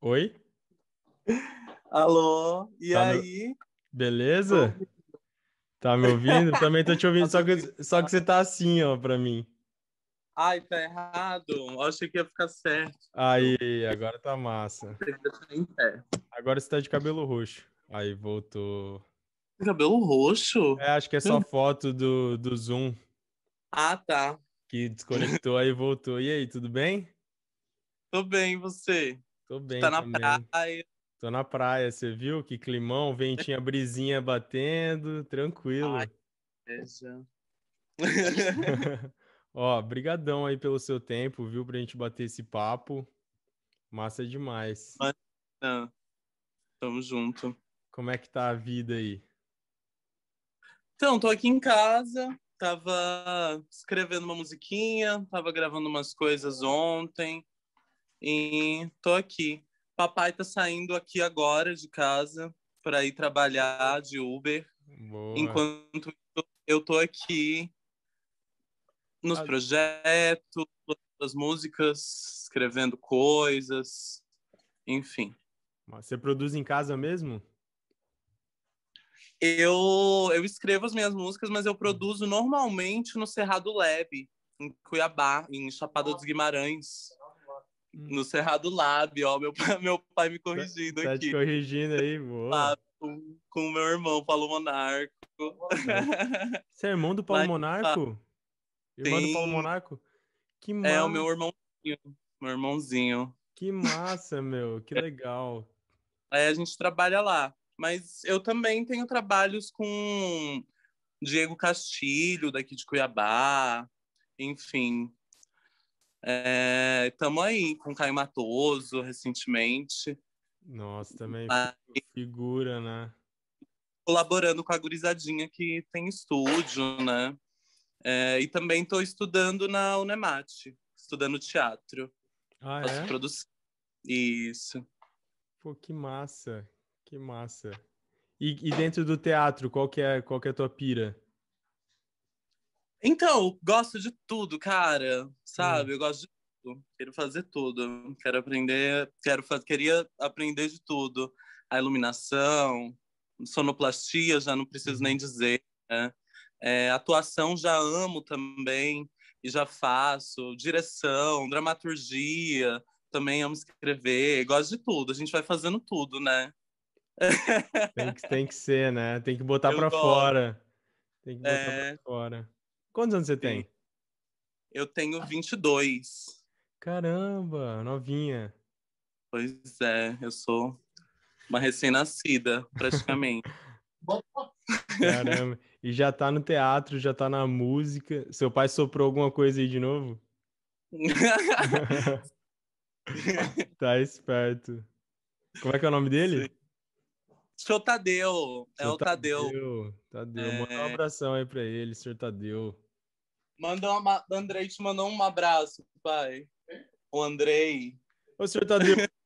Oi? Alô, e tá aí? No... Beleza? Tá me ouvindo? Também tô te ouvindo, só que, só que você tá assim, ó, pra mim. Ai, tá errado. Eu achei que ia ficar certo. Aí, agora tá massa. Tá agora você tá de cabelo roxo. Aí, voltou. Cabelo roxo? É, acho que é só hum. foto do, do Zoom. Ah, tá. Que desconectou, aí voltou. E aí, tudo bem? Tô bem, e você? Tô tá bem. Tá na também. praia. Tô na praia, você viu? Que climão, ventinha, brisinha batendo, tranquilo. Ai, essa... Ó, brigadão aí pelo seu tempo, viu? Pra gente bater esse papo. Massa demais. Não. Tamo junto. Como é que tá a vida aí? Então, tô aqui em casa, tava escrevendo uma musiquinha, tava gravando umas coisas ontem. E tô aqui. Papai tá saindo aqui agora de casa para ir trabalhar de Uber. Boa. Enquanto eu tô aqui nos projetos, nas músicas, escrevendo coisas, enfim. Você produz em casa mesmo? Eu, eu escrevo as minhas músicas, mas eu hum. produzo normalmente no Cerrado Lab, em Cuiabá, em Chapada dos Guimarães. Hum. No Cerrado Lab, ó, meu pai, meu pai me corrigindo tá, tá aqui. Tá corrigindo aí, boa. Lá, com, o meu irmão, Paulo Monarco. Você é irmão do Paulo Lá, Monarco? Ah, irmão do Paulo Monarco? Que massa. É, o meu irmãozinho, meu irmãozinho. Que massa, meu, que é. legal. Aí a gente trabalha lá. Mas eu também tenho trabalhos com Diego Castilho, daqui de Cuiabá, enfim, Estamos é, aí com Caio Matoso recentemente. Nossa, também aí, figura, né? Colaborando com a gurizadinha que tem estúdio, né? É, e também estou estudando na Unemate, estudando teatro. Ah, é? Produção. Isso. Pô, que massa, que massa. E, e, dentro do teatro, qual que é, qual que é a tua pira? Então, gosto de tudo, cara, hum. sabe? Hum. Eu gosto de tudo, quero fazer tudo, quero aprender, quero queria aprender de tudo. A iluminação, sonoplastia, já não preciso nem uhum. dizer, né? É, atuação já amo também e já faço, direção, dramaturgia, também amo escrever, gosto de tudo, a gente vai fazendo tudo, né? Tem que, tem que ser, né? Tem que botar para fora. Tem que botar é... para fora. Quantos anos você Sim. tem? Eu tenho 22. Caramba, novinha. Pois é, eu sou uma recém-nascida, praticamente. Caramba. E já tá no teatro, já tá na música. Seu pai soprou alguma coisa aí de novo? tá esperto. Como é que é o nome dele? Sim. Seu Tadeu. É o Tadeu. Tadeu. Tadeu. É... Manda um abração aí pra ele, senhor Tadeu. Manda uma, Andrei te mandou um abraço, pai. O Andrei. O senhor tá de...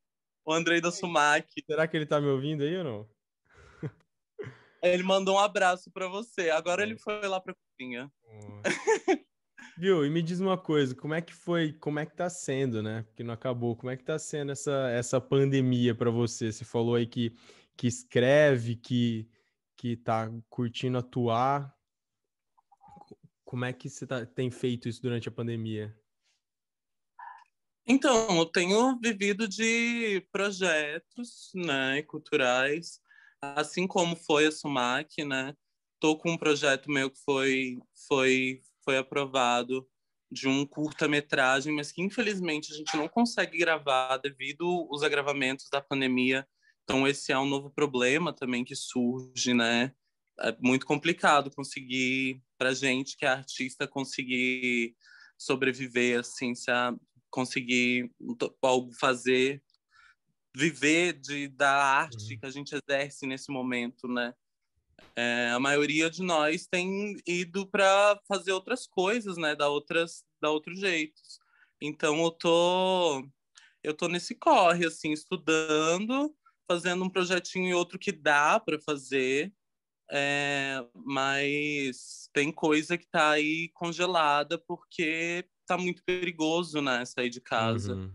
O Andrei da Sumac. Será que ele tá me ouvindo aí ou não? Ele mandou um abraço para você. Agora é. ele foi lá pra cozinha. Oh. Viu? E me diz uma coisa, como é que foi, como é que tá sendo, né? Porque não acabou. Como é que tá sendo essa, essa pandemia para você? Você falou aí que, que escreve, que, que tá curtindo atuar. Como é que você tá, tem feito isso durante a pandemia? Então, eu tenho vivido de projetos, né, culturais, assim como foi a Sumac, né? Tô com um projeto meu que foi foi foi aprovado de um curta-metragem, mas que infelizmente a gente não consegue gravar devido os agravamentos da pandemia. Então esse é um novo problema também que surge, né? é muito complicado conseguir para gente que é artista conseguir sobreviver assim, se a, conseguir fazer viver de da arte uhum. que a gente exerce nesse momento, né? É, a maioria de nós tem ido para fazer outras coisas, né? Da outras, da outros jeitos. Então eu tô, eu tô nesse corre assim, estudando, fazendo um projetinho e outro que dá para fazer, é, mas tem coisa que tá aí congelada porque tá muito perigoso, né, sair de casa. Uhum.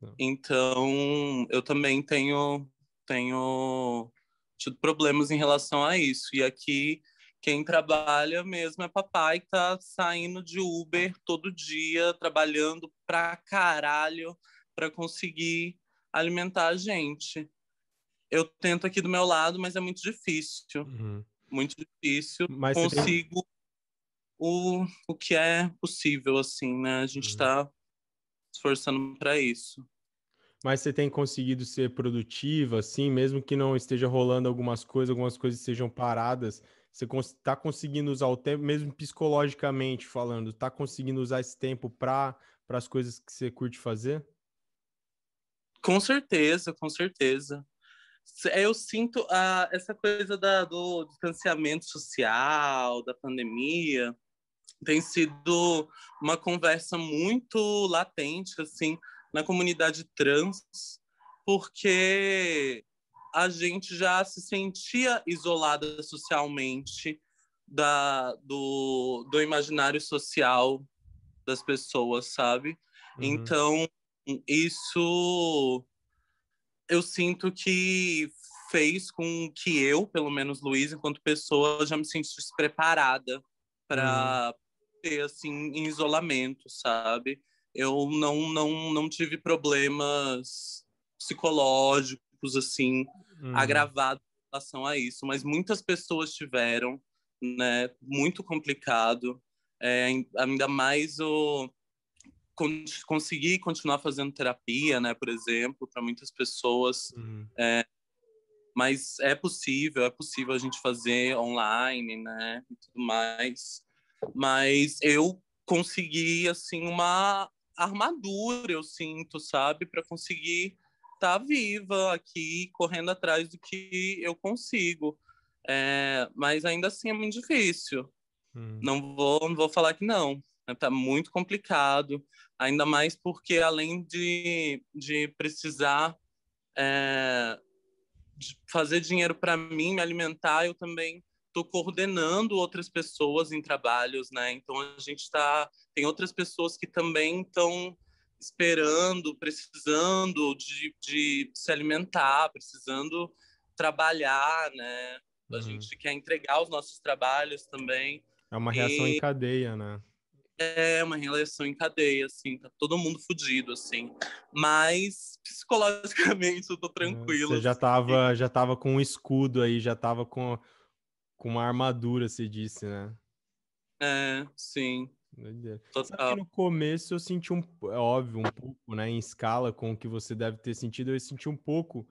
Tá. Então, eu também tenho tenho tido problemas em relação a isso. E aqui quem trabalha mesmo é papai que tá saindo de Uber todo dia, trabalhando pra caralho para conseguir alimentar a gente. Eu tento aqui do meu lado, mas é muito difícil. Uhum muito difícil. Mas consigo tem... o, o que é possível, assim, né? A gente está uhum. Tá esforçando para isso. Mas você tem conseguido ser produtiva, assim, mesmo que não esteja rolando algumas coisas, algumas coisas sejam paradas, você está conseguindo usar o tempo, mesmo psicologicamente falando, está conseguindo usar esse tempo para as coisas que você curte fazer? Com certeza, com certeza eu sinto uh, essa coisa da, do distanciamento social, da pandemia, tem sido uma conversa muito latente, assim, na comunidade trans, porque a gente já se sentia isolada socialmente da, do, do imaginário social das pessoas, sabe? Uhum. Então, isso eu sinto que fez com que eu, pelo menos Luiz, enquanto pessoa, já me sentisse preparada para uhum. ter assim em isolamento, sabe? Eu não não não tive problemas psicológicos assim uhum. agravados em relação a isso, mas muitas pessoas tiveram, né? Muito complicado, é, ainda mais o con consegui continuar fazendo terapia, né, por exemplo, para muitas pessoas. Uhum. É, mas é possível, é possível a gente fazer online, né, e tudo mais. Mas eu consegui assim uma armadura, eu sinto, sabe, para conseguir estar tá viva aqui, correndo atrás do que eu consigo. É, mas ainda assim é muito difícil. Hum. Não vou, não vou falar que não. Está muito complicado, ainda mais porque, além de, de precisar é, de fazer dinheiro para mim, me alimentar, eu também estou coordenando outras pessoas em trabalhos, né? Então, a gente está. Tem outras pessoas que também estão esperando, precisando de, de se alimentar, precisando trabalhar, né? A uhum. gente quer entregar os nossos trabalhos também. É uma reação e... em cadeia, né? é uma relação em cadeia, assim, tá todo mundo fudido, assim. Mas psicologicamente eu tô hum, tranquilo. Você já assim. tava, assim. já tava com um escudo aí, já tava com, com uma armadura, você disse, né? É, sim. Total. No começo eu senti um, é óbvio, um pouco, né, em escala com o que você deve ter sentido, eu senti um pouco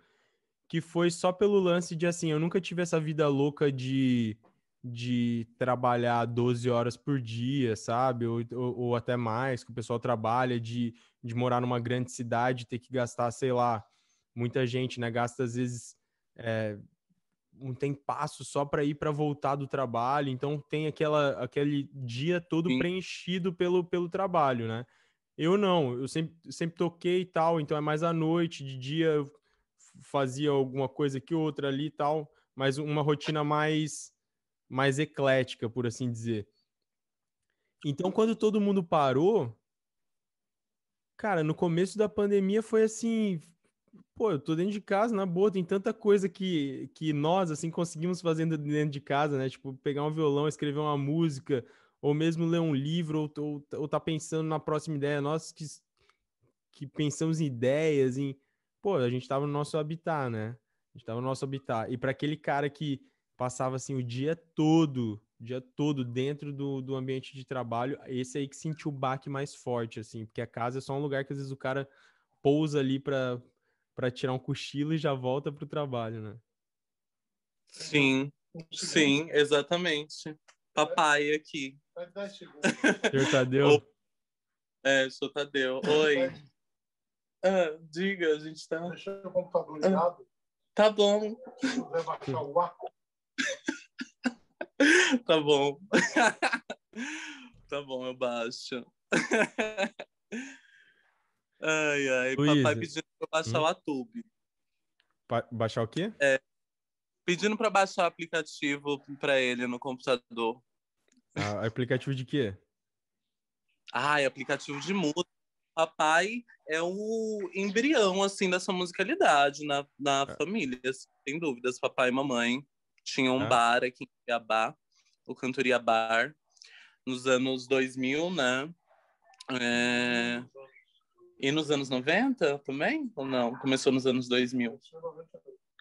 que foi só pelo lance de assim, eu nunca tive essa vida louca de de trabalhar 12 horas por dia, sabe? Ou, ou, ou, até mais, que o pessoal trabalha, de, de morar numa grande cidade, ter que gastar, sei lá, muita gente, né? Gasta às vezes é, um tem passo só para ir para voltar do trabalho, então tem aquela, aquele dia todo Sim. preenchido pelo, pelo trabalho, né? Eu não, eu sempre, sempre toquei e tal, então é mais à noite, de dia fazia alguma coisa que outra ali e tal, mas uma rotina mais mais eclética, por assim dizer. Então, quando todo mundo parou, cara, no começo da pandemia foi assim, pô, eu tô dentro de casa, na boa, tem tanta coisa que, que nós, assim, conseguimos fazer dentro de casa, né? Tipo, pegar um violão, escrever uma música, ou mesmo ler um livro, ou, ou, ou tá pensando na próxima ideia. Nós que, que pensamos em ideias, em... Pô, a gente tava no nosso habitat, né? A gente tava no nosso habitat. E para aquele cara que passava assim o dia todo, o dia todo dentro do, do ambiente de trabalho, esse aí que sentiu o baque mais forte, assim, porque a casa é só um lugar que às vezes o cara pousa ali para para tirar um cochilo e já volta para o trabalho, né? Sim, sim, exatamente. Papai aqui. Senhor Tadeu. O... É, senhor Tadeu. Oi. Ah, diga, a gente tá. Deixa o computador ligado. Ah, tá bom. Vou baixar o ar. tá bom. tá bom, eu baixo. ai, ai. Luísa. Papai pedindo pra baixar hum. o Atube. Pa baixar o quê? É. Pedindo pra baixar o aplicativo pra ele no computador. Ah, aplicativo de quê? Ah, é aplicativo de música. Papai é o embrião, assim, dessa musicalidade na, na é. família, assim, sem dúvidas, papai e mamãe. Tinha um ah. bar aqui em Iabá, o Cantoria Bar, nos anos 2000, né? É... E nos anos 90 também? Ou não? Começou nos anos 2000?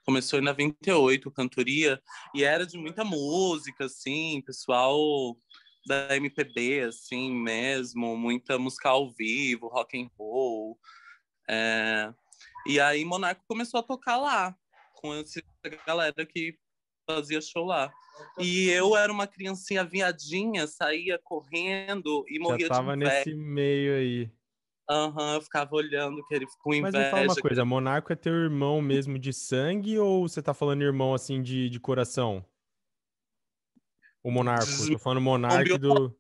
Começou em 98, cantoria, e era de muita música, assim, pessoal da MPB, assim mesmo, muita música ao vivo, rock and roll. É... E aí Monaco começou a tocar lá, com essa galera que fazia show lá. E eu era uma criancinha viadinha, saía correndo e morria Já tava de inveja. nesse meio aí. Aham, uhum, eu ficava olhando que ele ficou inveja. Mas me fala uma coisa, Monarco é teu irmão mesmo de sangue ou você tá falando irmão assim de, de coração? O Monarco, eu tô falando Monarco do...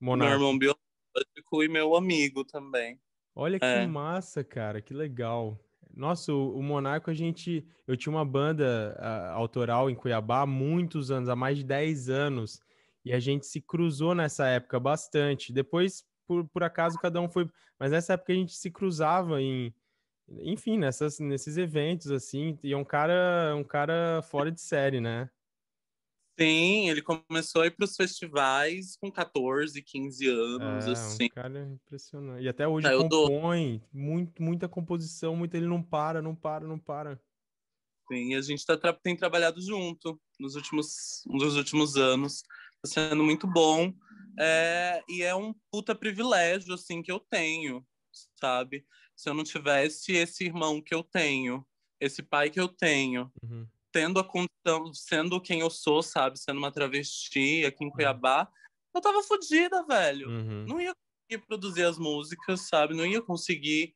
Monarco. Meu irmão biológico e meu amigo também. Olha que é. massa, cara, que legal. Nossa, o, Monarco, Monaco, a gente. Eu tinha uma banda a, autoral em Cuiabá há muitos anos, há mais de 10 anos. E a gente se cruzou nessa época bastante. Depois, por, por acaso, cada um foi. Mas nessa época a gente se cruzava em. Enfim, nessas, nesses eventos, assim. E é um cara, um cara fora de série, né? Sim, ele começou a ir para os festivais com 14, 15 anos, é, assim. Um cara impressionante. E até hoje Saiu compõe do... muito, muita composição, muito, ele não para, não para, não para. Sim, a gente tá, tem trabalhado junto nos últimos, nos últimos anos. Está sendo muito bom. É, e é um puta privilégio, assim, que eu tenho, sabe? Se eu não tivesse esse irmão que eu tenho, esse pai que eu tenho, uhum tendo a condição, sendo quem eu sou, sabe? Sendo uma travesti aqui em uhum. Cuiabá, eu tava fodida, velho. Uhum. Não ia conseguir produzir as músicas, sabe? Não ia conseguir.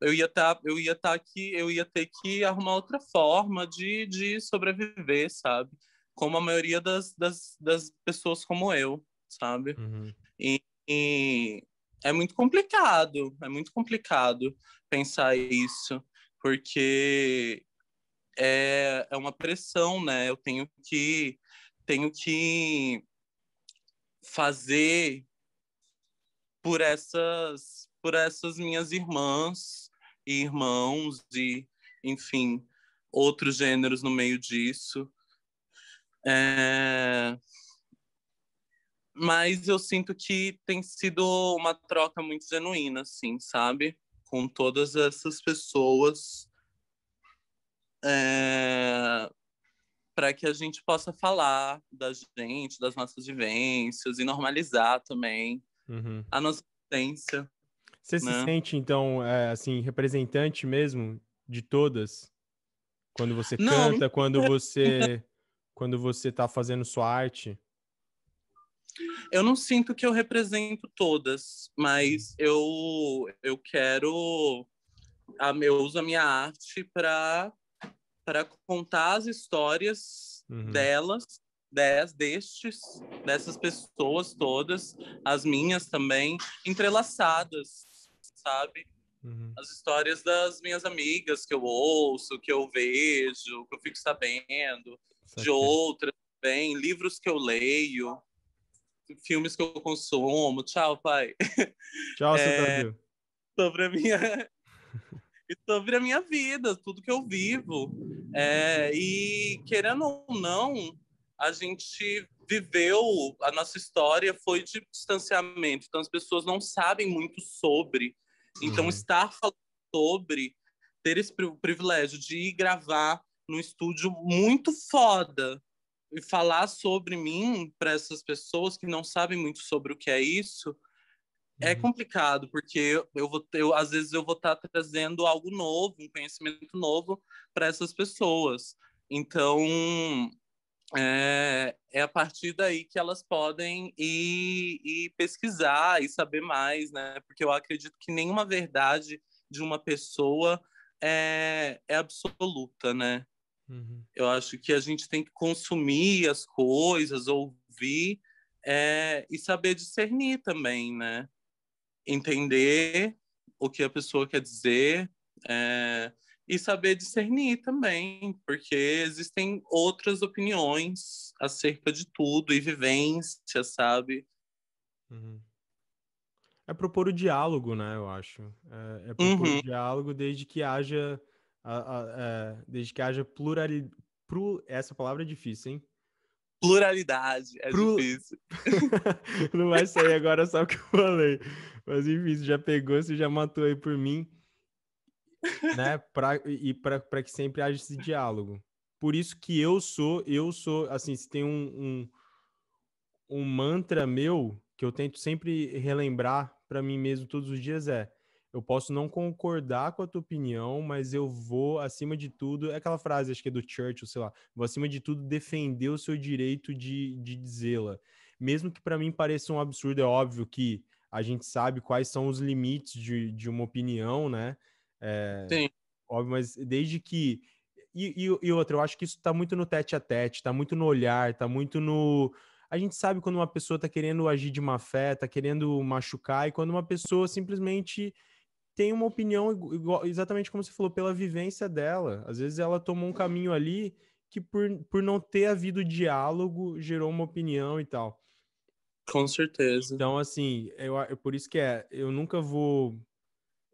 Eu ia tá, eu ia tá aqui, eu ia ter que arrumar outra forma de, de sobreviver, sabe? Como a maioria das, das, das pessoas como eu, sabe? Uhum. E, e é muito complicado, é muito complicado pensar isso, porque é, é uma pressão, né? Eu tenho que tenho que fazer por essas por essas minhas irmãs e irmãos e enfim outros gêneros no meio disso é... mas eu sinto que tem sido uma troca muito genuína assim sabe com todas essas pessoas é, para que a gente possa falar da gente, das nossas vivências e normalizar também uhum. a nossa existência. Você né? se sente, então, é, assim, representante mesmo de todas? Quando você Não, canta, quando você quando você tá fazendo sua arte? Eu não sinto que eu represento todas, mas uhum. eu eu quero a, eu uso a minha arte para para contar as histórias uhum. delas, des, destes, dessas pessoas todas, as minhas também, entrelaçadas, sabe? Uhum. As histórias das minhas amigas que eu ouço, que eu vejo, que eu fico sabendo, de outras também, livros que eu leio, filmes que eu consumo. Tchau, pai. Tchau, é, Brasil. Sobre a minha e sobre a minha vida, tudo que eu vivo. É, e querendo ou não, a gente viveu, a nossa história foi de distanciamento, então as pessoas não sabem muito sobre. Então, uhum. estar falando sobre, ter esse privilégio de ir gravar num estúdio muito foda e falar sobre mim para essas pessoas que não sabem muito sobre o que é isso, é uhum. complicado, porque eu, vou eu, às vezes eu vou estar tá trazendo algo novo, um conhecimento novo para essas pessoas. Então, é, é, a partir daí que elas podem ir, ir, pesquisar e saber mais, né? Porque eu acredito que nenhuma verdade de uma pessoa é, é absoluta, né? Uhum. Eu acho que a gente tem que consumir as coisas, ouvir é, e saber discernir também, né? entender o que a pessoa quer dizer é, e saber discernir também, porque existem outras opiniões acerca de tudo e vivência, sabe? Uhum. É propor o diálogo, né? Eu acho. É, é propor uhum. o diálogo desde que haja, a, a, a, é, desde que haja pluralidade. Essa palavra é difícil, hein? Pluralidade, é Pro... difícil. Não vai sair agora só o que eu falei. Mas enfim, você já pegou, você já matou aí por mim. Né? Pra, e para que sempre haja esse diálogo. Por isso que eu sou, eu sou, assim, se tem um, um, um mantra meu que eu tento sempre relembrar para mim mesmo todos os dias é eu posso não concordar com a tua opinião, mas eu vou, acima de tudo, é aquela frase, acho que é do Churchill, sei lá, vou, acima de tudo, defender o seu direito de, de dizê-la. Mesmo que para mim pareça um absurdo, é óbvio que a gente sabe quais são os limites de, de uma opinião, né? É, Sim. Óbvio, mas desde que. E, e, e outra, eu acho que isso está muito no tete a tete, está muito no olhar, está muito no a gente sabe quando uma pessoa está querendo agir de má fé, está querendo machucar, e quando uma pessoa simplesmente tem uma opinião igual, exatamente como você falou, pela vivência dela. Às vezes ela tomou um caminho ali que por, por não ter havido diálogo gerou uma opinião e tal. Com certeza. Então, assim, eu, eu por isso que é, eu nunca vou.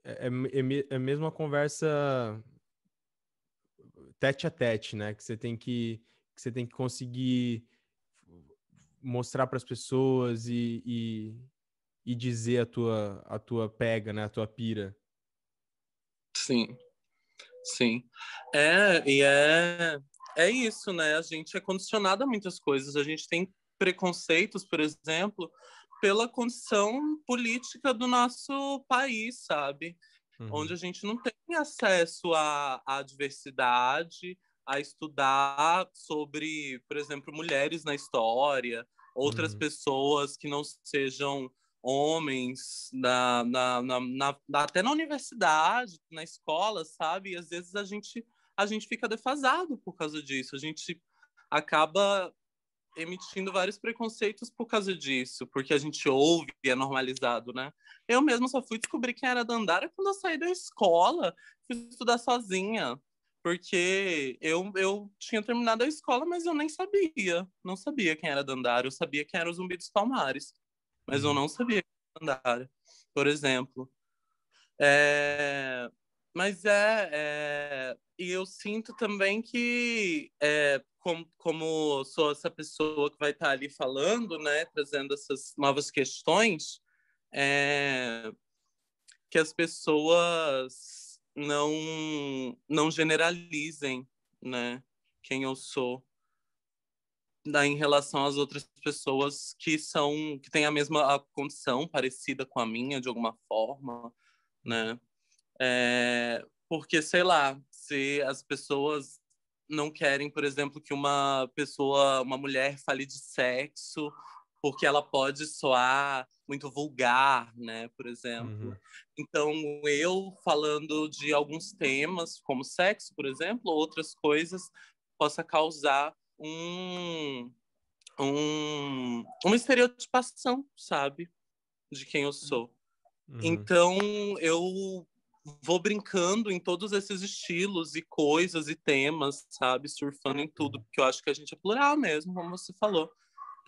É, é, é, é mesmo uma conversa tete a tete, né? Que você tem que, que você tem que conseguir mostrar para as pessoas e, e, e dizer a tua, a tua pega, né? A tua pira. Sim, sim. É, e é, é isso, né? A gente é condicionado a muitas coisas. A gente tem preconceitos, por exemplo, pela condição política do nosso país, sabe? Uhum. Onde a gente não tem acesso à, à diversidade, a estudar sobre, por exemplo, mulheres na história, outras uhum. pessoas que não sejam homens, na, na, na, até na universidade, na escola, sabe? E às vezes a gente, a gente fica defasado por causa disso. A gente acaba emitindo vários preconceitos por causa disso, porque a gente ouve e é normalizado, né? Eu mesma só fui descobrir quem era Dandara quando eu saí da escola, fui estudar sozinha, porque eu, eu tinha terminado a escola, mas eu nem sabia, não sabia quem era Dandara, eu sabia quem era o Zumbi dos Palmares mas eu não sabia que Andara, por exemplo. É, mas é, é, E eu sinto também que, é, como, como sou essa pessoa que vai estar tá ali falando, né, trazendo essas novas questões, é, que as pessoas não, não generalizem né, quem eu sou da, em relação às outras pessoas que são que têm a mesma a condição parecida com a minha de alguma forma, né? É, porque sei lá, se as pessoas não querem, por exemplo, que uma pessoa, uma mulher fale de sexo, porque ela pode soar muito vulgar, né, por exemplo. Uhum. Então, eu falando de alguns temas, como sexo, por exemplo, outras coisas, possa causar um, um, uma estereotipação, sabe? De quem eu sou. Uhum. Então, eu vou brincando em todos esses estilos e coisas e temas, sabe? Surfando em tudo, uhum. porque eu acho que a gente é plural mesmo, como você falou.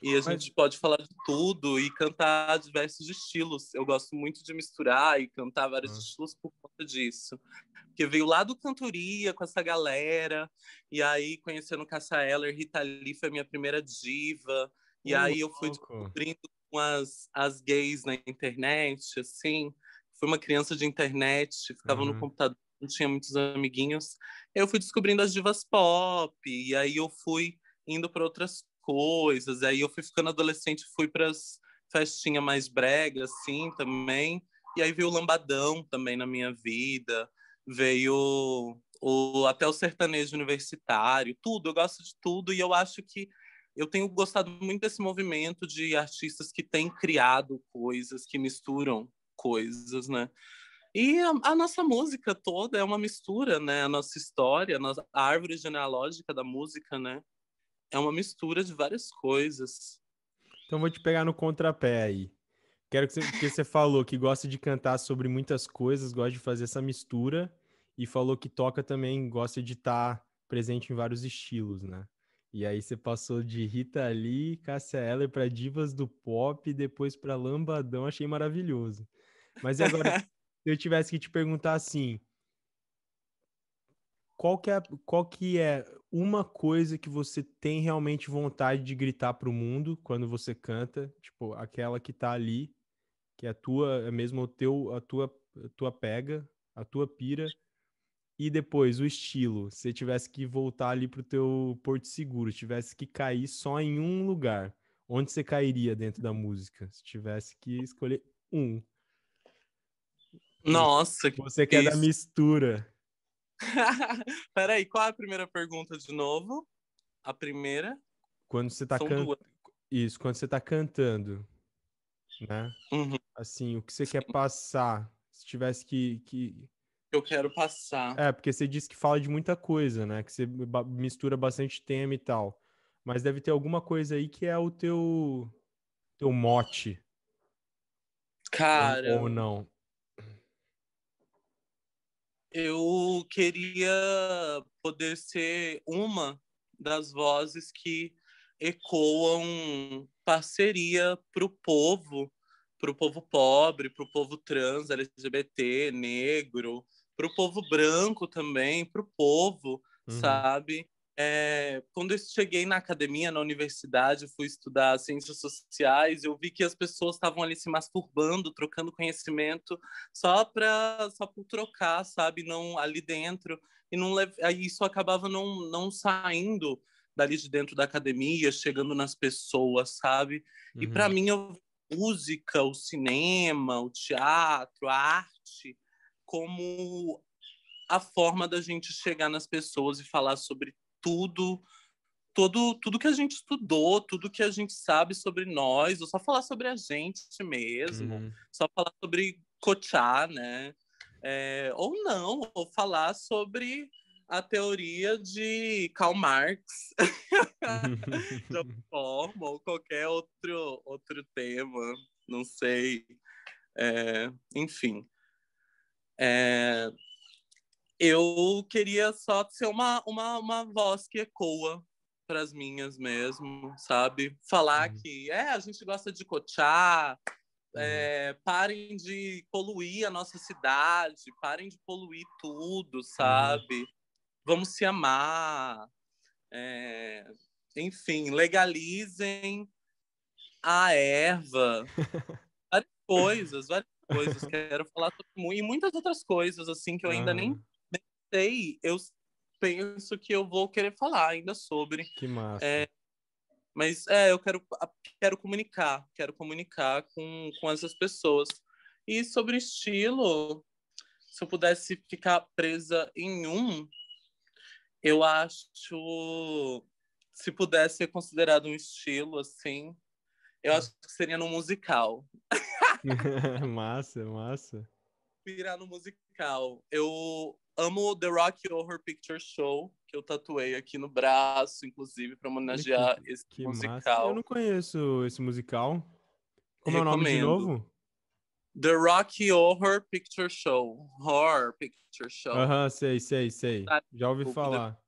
E a gente pode falar de tudo e cantar diversos estilos. Eu gosto muito de misturar e cantar vários uhum. estilos por conta disso. Porque veio lá do cantoria com essa galera, e aí conhecendo cassia Eller, Rita Lee foi minha primeira diva. E uh, aí eu fui louco. descobrindo com as, as gays na internet, assim. Fui uma criança de internet, ficava uhum. no computador, não tinha muitos amiguinhos. Eu fui descobrindo as divas pop, e aí eu fui indo para outras coisas. Aí eu fui ficando adolescente, fui para as festinhas mais brega, assim, também. E aí veio o lambadão também na minha vida. Veio o, até o sertanejo universitário, tudo. Eu gosto de tudo e eu acho que eu tenho gostado muito desse movimento de artistas que têm criado coisas, que misturam coisas, né? E a, a, nossa música toda é uma mistura, né? A nossa história, a, nossa, a árvore genealógica da música, né? é uma mistura de várias coisas. Então vou te pegar no contrapé aí. Quero que você, porque você falou que gosta de cantar sobre muitas coisas, gosta de fazer essa mistura e falou que toca também, gosta de estar tá presente em vários estilos, né? E aí você passou de Rita Lee, Cássia Eller para divas do pop, depois para lambadão, achei maravilhoso. Mas agora, se eu tivesse que te perguntar assim, qual que é, qual que é uma coisa que você tem realmente vontade de gritar para o mundo quando você canta, tipo, aquela que está ali, que é a tua, é mesmo o teu, a tua, a tua pega, a tua pira, e depois o estilo, se tivesse que voltar ali pro teu porto seguro, tivesse que cair só em um lugar, onde você cairia dentro da música? Se tivesse que escolher um. Nossa, que Você que quer é isso. da mistura. Peraí, qual é a primeira pergunta de novo? A primeira? Quando você tá cantando. Isso, quando você tá cantando, né? Uhum. Assim, o que você quer passar? Se tivesse que, que. Eu quero passar. É, porque você disse que fala de muita coisa, né? Que você mistura bastante tema e tal. Mas deve ter alguma coisa aí que é o teu. teu mote. Cara. Ou não eu queria poder ser uma das vozes que ecoam parceria para o povo, para o povo pobre, para o povo trans, LGBT, negro, para o povo branco também, para o povo, uhum. sabe? é, quando eu cheguei na academia, na universidade, fui estudar ciências sociais, eu vi que as pessoas estavam ali se masturbando, trocando conhecimento, só para só por trocar, sabe? Não ali dentro e não aí isso acabava não não saindo dali de dentro da academia, chegando nas pessoas, sabe? Uhum. E para mim, a música, o cinema, o teatro, a arte, como a forma da gente chegar nas pessoas e falar sobre tudo, todo, tudo que a gente estudou, tudo que a gente sabe sobre nós, ou só falar sobre a gente mesmo, uhum. só falar sobre coachar, né? É, ou não, ou falar sobre a teoria de Karl Marx, de alguma forma, ou qualquer outro, outro tema, não sei. É, enfim. É, eu queria só ser uma, uma, uma voz que ecoa para as minhas mesmo, sabe? Falar uhum. que é, a gente gosta de cochar, é, uhum. é, parem de poluir a nossa cidade, parem de poluir tudo, uhum. sabe? Uhum. Vamos se amar. É, enfim, legalizem a erva. várias coisas, várias coisas. Quero falar sobre, e muitas outras coisas, assim, que eu ainda nem uhum sei, eu penso que eu vou querer falar ainda sobre. Que massa. É, mas é, eu quero, quero comunicar, quero comunicar com, com essas pessoas. E sobre estilo, se eu pudesse ficar presa em um, eu acho. Se pudesse ser considerado um estilo, assim, eu acho que seria no musical. massa, massa. Virar no musical. Eu, amo The Rock Horror Picture Show, que eu tatuei aqui no braço, inclusive, para homenagear que, esse que musical. Massa. Eu não conheço esse musical. Como Recomendo. é o nome de novo? The Rocky Horror Picture Show. Horror Picture Show. Aham, sei, sei, sei. Tá. Já ouvi falar.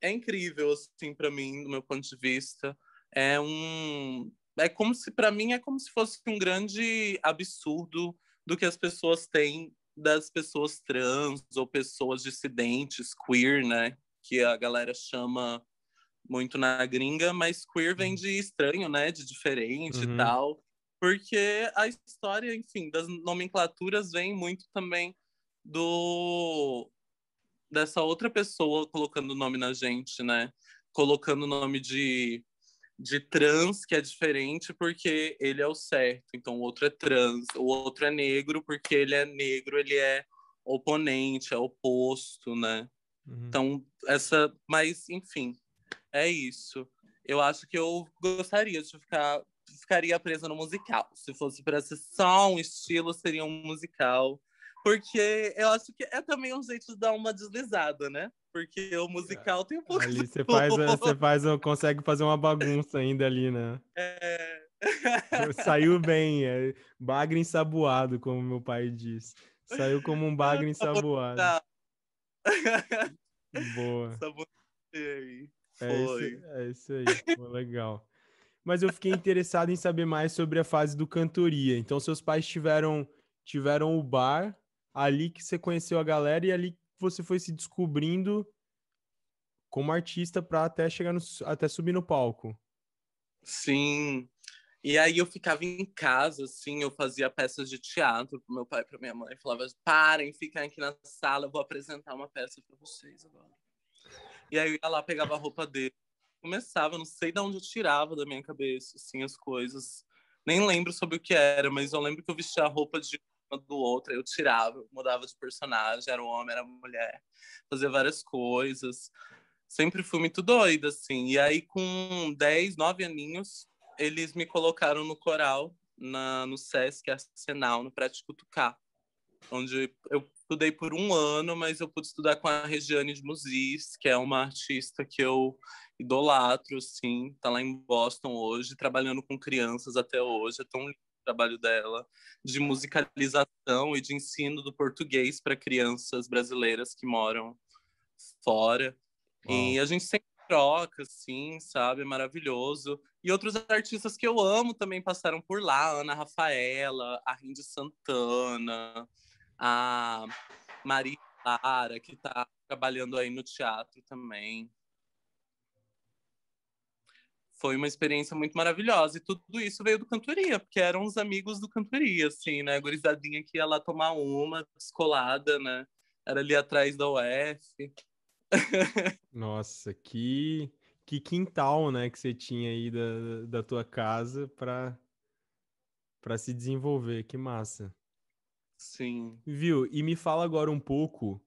É incrível, assim, para mim, do meu ponto de vista. É um. É como se, para mim, é como se fosse um grande absurdo do que as pessoas têm das pessoas trans ou pessoas dissidentes, queer, né? Que a galera chama muito na gringa, mas queer vem uhum. de estranho, né? De diferente uhum. e tal. Porque a história, enfim, das nomenclaturas vem muito também do dessa outra pessoa colocando o nome na gente, né? Colocando o nome de de trans que é diferente porque ele é o certo, então o outro é trans, o outro é negro porque ele é negro, ele é oponente, é oposto, né? Uhum. Então, essa. Mas, enfim, é isso. Eu acho que eu gostaria de ficar. Ficaria presa no musical. Se fosse para ser só um estilo, seria um musical. Porque eu acho que é também um jeito de dar uma deslizada, né? porque o é, musical tem um pouco. Ali você faz, você faz, consegue fazer uma bagunça ainda ali, né? É. Saiu bem, é, bagre ensaboado, como meu pai diz. Saiu como um bagre ensaboado. Boa. Sabotei. É isso, é isso aí, legal. Mas eu fiquei interessado em saber mais sobre a fase do cantoria. Então, seus pais tiveram tiveram o bar ali que você conheceu a galera e ali você foi se descobrindo como artista para até chegar no, até subir no palco. Sim. E aí eu ficava em casa, assim, eu fazia peças de teatro pro meu pai e pra minha mãe. Falava, parem, fiquem aqui na sala, eu vou apresentar uma peça para vocês agora. E aí eu ia lá, pegava a roupa dele. Começava, não sei de onde eu tirava da minha cabeça, assim, as coisas. Nem lembro sobre o que era, mas eu lembro que eu vestia a roupa de do outro, eu tirava, mudava de personagem, era um homem, era mulher, fazia várias coisas. Sempre fui muito doida, assim. E aí, com 10, 9 aninhos, eles me colocaram no coral, na, no Sesc Arsenal, no Prático Tucá, onde eu estudei por um ano, mas eu pude estudar com a Regiane de Musis, que é uma artista que eu idolatro, assim, tá lá em Boston hoje, trabalhando com crianças até hoje, é tão lindo trabalho dela de musicalização e de ensino do português para crianças brasileiras que moram fora. E a gente sempre troca, assim, sabe? É maravilhoso. E outros artistas que eu amo também passaram por lá: Ana Rafaela, a Rindy Santana, a Maria Lara, que está trabalhando aí no teatro também foi uma experiência muito maravilhosa. E tudo isso veio do Cantoria, porque eram os amigos do Cantoria, assim, né? A gurizadinha que ia lá tomar uma, descolada, né? Era ali atrás da UF. Nossa, que, que quintal, né? Que você tinha aí da, da tua casa para para se desenvolver. Que massa. Sim. Viu? E me fala agora um pouco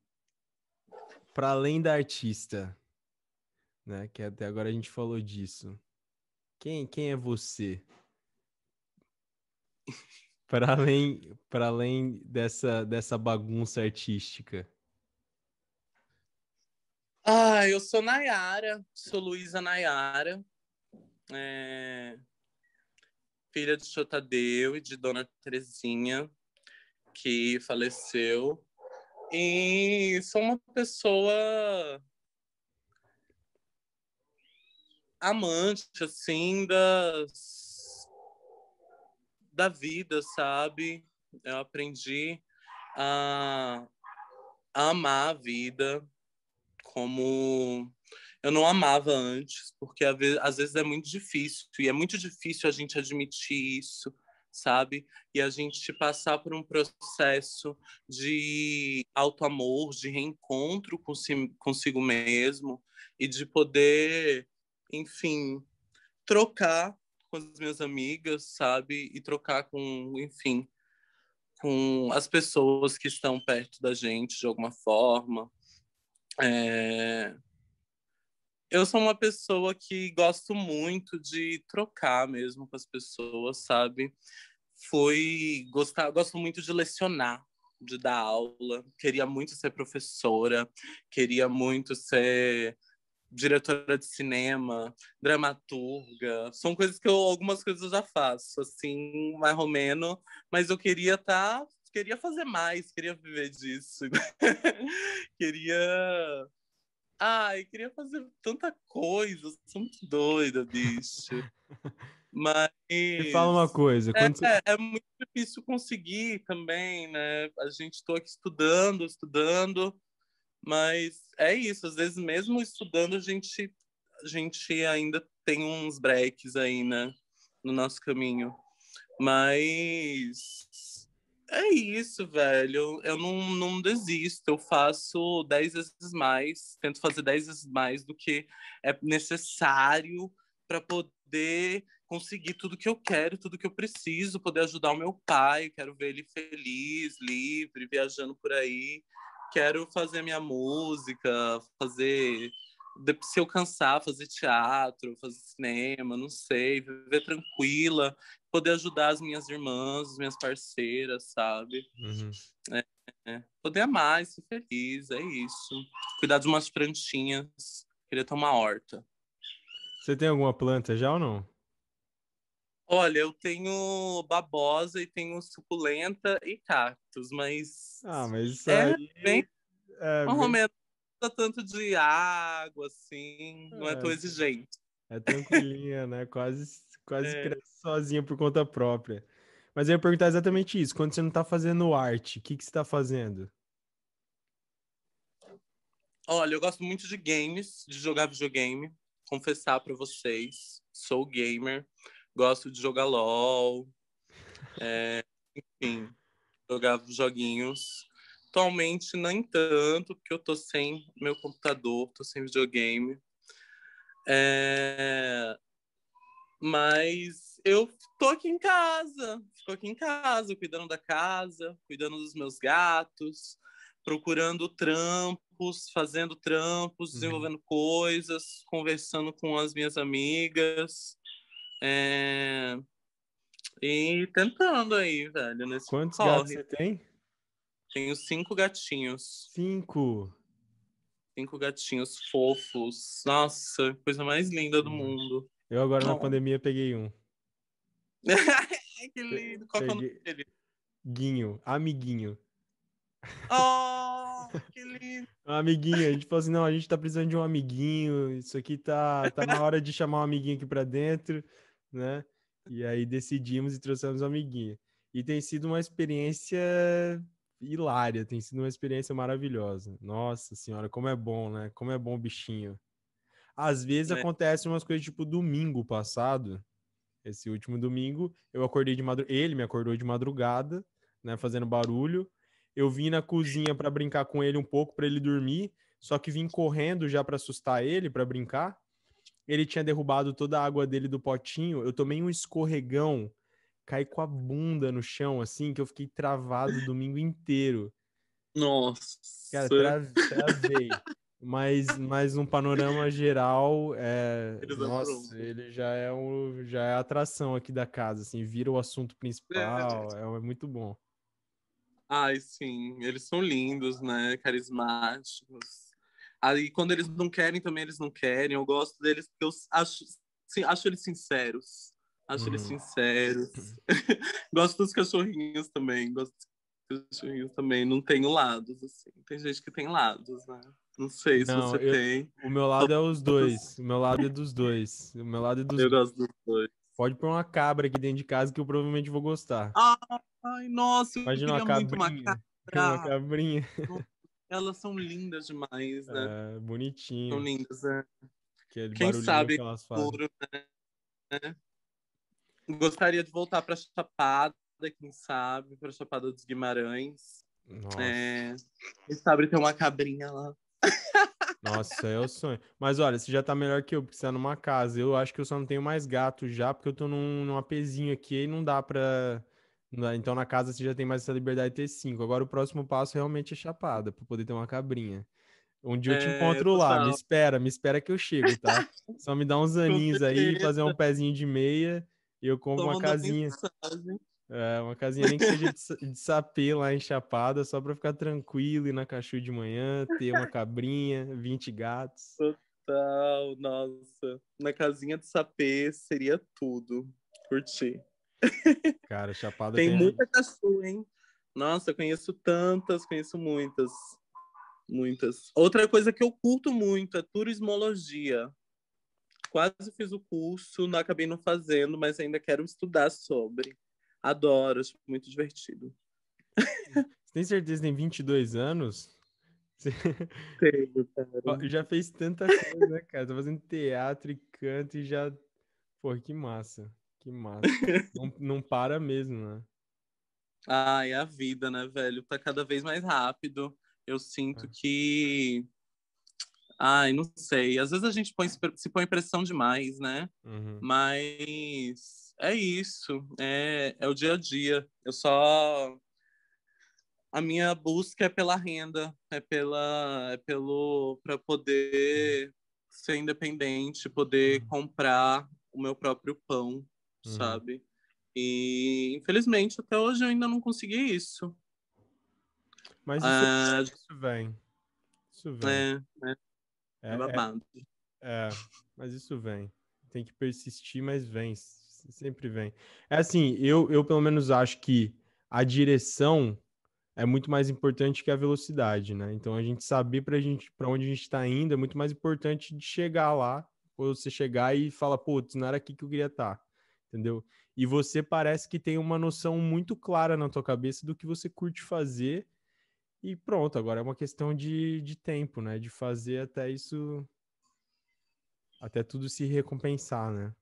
para além da artista, né? Que até agora a gente falou disso. Quem, quem é você? para além, para além dessa, dessa bagunça artística. Ah, eu sou Nayara, sou Luísa Nayara, é... filha de Chotadeu e de Dona Terezinha, que faleceu. E sou uma pessoa amante, assim, das, da vida, sabe? Eu aprendi a, a amar a vida como eu não amava antes, porque às vezes é muito difícil, e é muito difícil a gente admitir isso, sabe? E a gente passar por um processo de auto-amor, de reencontro consigo mesmo, e de poder enfim, trocar com as minhas amigas, sabe? E trocar com, enfim, com as pessoas que estão perto da gente de alguma forma. É... Eu sou uma pessoa que gosto muito de trocar mesmo com as pessoas, sabe? Fui gostar, gosto muito de lecionar, de dar aula. Queria muito ser professora, queria muito ser diretora de cinema, dramaturga. São coisas que eu, algumas coisas eu já faço, assim, mais ou menos, mas eu queria estar, tá, queria fazer mais, queria viver disso. Né? queria Ai, queria fazer tanta coisa, sou muito doida, bicho. Mas. Me fala uma coisa. É, você... É, é, muito difícil conseguir também, né? A gente estou aqui estudando, estudando, mas é isso, às vezes mesmo estudando a gente, a gente ainda tem uns breaks aí, né? No nosso caminho. Mas é isso, velho. Eu não, não desisto. Eu faço dez vezes mais, tento fazer dez vezes mais do que é necessário para poder conseguir tudo que eu quero, tudo que eu preciso, poder ajudar o meu pai, quero ver ele feliz, livre, viajando por aí quero fazer minha música, fazer. Se eu cansar, fazer teatro, fazer cinema, não sei, viver tranquila, poder ajudar as minhas irmãs, as minhas parceiras, sabe? Uhum. É, é. Poder amar e ser feliz, é isso. Cuidar de umas plantinhas, queria ter uma horta. Você tem alguma planta já ou não? Olha, eu tenho babosa e tenho suculenta e cactos, mas. Ah, mas isso é aí. Bem... É, um bem... tanto de água, assim, não é tão é. exigente. É tranquilinha, né? Quase, quase é. cresce sozinha por conta própria. Mas eu ia perguntar exatamente isso. Quando você não está fazendo arte, o que, que você está fazendo? Olha, eu gosto muito de games, de jogar videogame. Confessar para vocês, sou gamer gosto de jogar LOL, é, enfim, jogar joguinhos. Atualmente, nem tanto, porque eu tô sem meu computador, tô sem videogame. É, mas eu tô aqui em casa, fico aqui em casa, cuidando da casa, cuidando dos meus gatos, procurando trampos, fazendo trampos, uhum. desenvolvendo uhum. coisas, conversando com as minhas amigas. É... E tentando aí, velho, nesse Quantos corre. gatos você tem? Tenho cinco gatinhos. Cinco? Cinco gatinhos fofos. Nossa, coisa mais linda do hum. mundo. Eu agora Não. na pandemia peguei um. que lindo. Qual peguei... é o nome dele? Guinho, amiguinho. Oh, que lindo. É um amiguinho, a gente falou assim: não, a gente tá precisando de um amiguinho. Isso aqui tá, tá na hora de chamar um amiguinho aqui pra dentro né? E aí decidimos e trouxemos o amiguinha. E tem sido uma experiência hilária, tem sido uma experiência maravilhosa. Nossa senhora, como é bom, né? Como é bom o bichinho. Às vezes é. acontecem umas coisas tipo domingo passado, esse último domingo, eu acordei de madrugada, ele me acordou de madrugada, né, fazendo barulho. Eu vim na cozinha para brincar com ele um pouco para ele dormir, só que vim correndo já para assustar ele, para brincar ele tinha derrubado toda a água dele do potinho, eu tomei um escorregão, caí com a bunda no chão, assim, que eu fiquei travado o domingo inteiro. Nossa. Cara, travei. mas, mas num panorama geral, é, nossa, ele já é, um, já é a atração aqui da casa, assim, vira o assunto principal, é, é, é muito bom. Ai, sim, eles são lindos, né? Carismáticos. Aí quando eles não querem, também eles não querem. Eu gosto deles porque eu acho, sim, acho eles sinceros. Acho hum. eles uhum. sinceros. Uhum. gosto dos cachorrinhos também. Gosto dos cachorrinhos também. Não tenho lados, assim. Tem gente que tem lados, né? Não sei se não, você eu, tem. O meu lado é os dois. O meu lado é dos dois. O meu lado é dos Eu dois. gosto dos dois. Pode pôr uma cabra aqui dentro de casa que eu provavelmente vou gostar. Ai, nossa, Imagina eu uma cabrinha. Uma Uma cabrinha. Elas são lindas demais, né? É, bonitinho. São lindas, né? Quem sabe que elas fazem. né? Gostaria de voltar pra Chapada, quem sabe, pra Chapada dos Guimarães. Nossa. É, quem sabe ter uma cabrinha lá. Nossa, é o sonho. Mas olha, você já tá melhor que eu, porque você tá numa casa. Eu acho que eu só não tenho mais gato já, porque eu tô num, num apezinho aqui e não dá pra então na casa você já tem mais essa liberdade de ter cinco. Agora o próximo passo realmente é chapada, para poder ter uma cabrinha. Um dia eu te é, encontro lá, me espera, me espera que eu chego, tá? Só me dá uns aninhos aí, fazer um pezinho de meia e eu compro uma casinha. É, uma casinha nem que seja de, sapê lá em Chapada, só para ficar tranquilo e na cachu de manhã, ter uma cabrinha, 20 gatos. Total, nossa. Na casinha de sapê seria tudo. Curti. Cara, Chapada tem, tem muita caçu, hein? Nossa, conheço tantas, conheço muitas. Muitas. Outra coisa que eu curto muito é turismologia. Quase fiz o curso, não acabei não fazendo, mas ainda quero estudar sobre. Adoro, acho muito divertido. Você tem certeza que tem 22 anos? Tenho, cara. Já fez tanta coisa, né, cara? Tá fazendo teatro e canto e já... Pô, que massa. Que massa. não, não para mesmo, né? Ah, é a vida, né, velho? Tá cada vez mais rápido. Eu sinto é. que. Ai, não sei. Às vezes a gente põe, se põe pressão demais, né? Uhum. Mas é isso. É, é o dia a dia. Eu só. A minha busca é pela renda, é pela. É pelo. para poder uhum. ser independente, poder uhum. comprar o meu próprio pão uhum. sabe? E infelizmente até hoje eu ainda não consegui isso. Mas isso, ah, isso vem. Isso vem. É, é, é, é babado. É, é, mas isso vem. Tem que persistir, mas vem. Sempre vem. É assim, eu, eu pelo menos acho que a direção é muito mais importante que a velocidade, né? Então a gente saber para gente para onde a gente está indo é muito mais importante de chegar lá, ou você chegar e falar, putz, não era aqui que eu queria estar. Tá entendeu? E você parece que tem uma noção muito clara na tua cabeça do que você curte fazer e pronto, agora é uma questão de, de tempo, né? De fazer até isso, até tudo se recompensar, né?